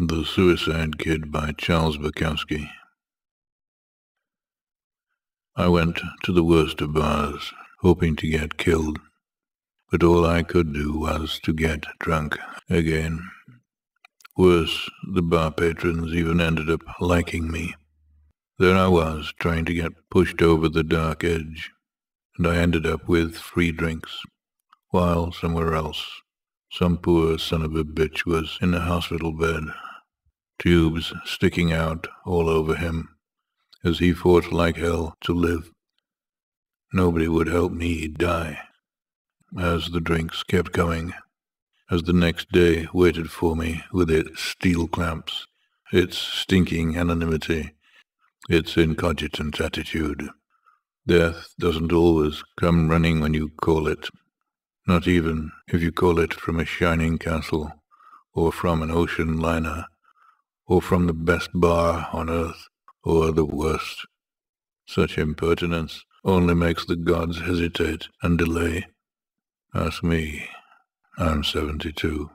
The Suicide Kid by Charles Bukowski I went to the worst of bars, hoping to get killed, but all I could do was to get drunk again. Worse, the bar patrons even ended up liking me. There I was, trying to get pushed over the dark edge, and I ended up with free drinks, while somewhere else, some poor son of a bitch was in a hospital bed tubes sticking out all over him, as he fought like hell to live. Nobody would help me die. As the drinks kept going, as the next day waited for me with its steel clamps, its stinking anonymity, its incogitant attitude. Death doesn't always come running when you call it, not even if you call it from a shining castle or from an ocean liner or from the best bar on earth, or the worst. Such impertinence only makes the gods hesitate and delay. Ask me. I'm seventy-two.